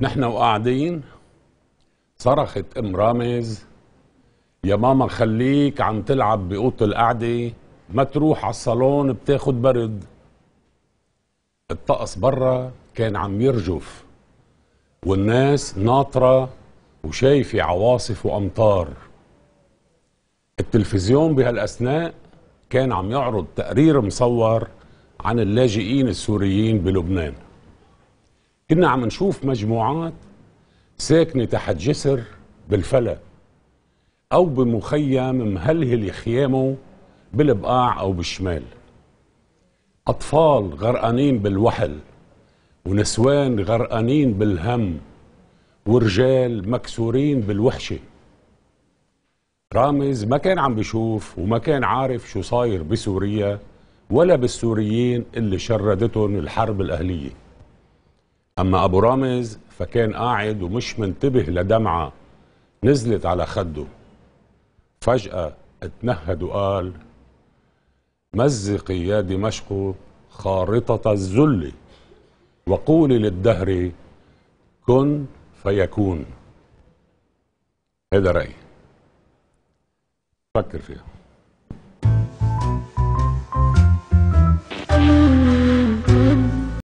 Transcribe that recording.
نحن وقاعدين صرخت ام رامز يا ماما خليك عم تلعب بأوضة القعدة ما تروح على الصالون بتاخد برد الطقس برا كان عم يرجف والناس ناطرة وشايفة عواصف وأمطار التلفزيون بهالأثناء كان عم يعرض تقرير مصور عن اللاجئين السوريين بلبنان كنا عم نشوف مجموعات ساكنة تحت جسر بالفلا أو بمخيم مهلهل خيامه بالبقاع أو بالشمال أطفال غرقانين بالوحل ونسوان غرقانين بالهم ورجال مكسورين بالوحشة رامز ما كان عم بيشوف وما كان عارف شو صاير بسوريا ولا بالسوريين اللي شردتهم الحرب الأهلية أما أبو رامز فكان قاعد ومش منتبه لدمعة نزلت على خده فجأة اتنهد وقال مزقي يا دمشق خارطة الذل وقولي للدهر كن فيكون هذا رأيي فكر فيها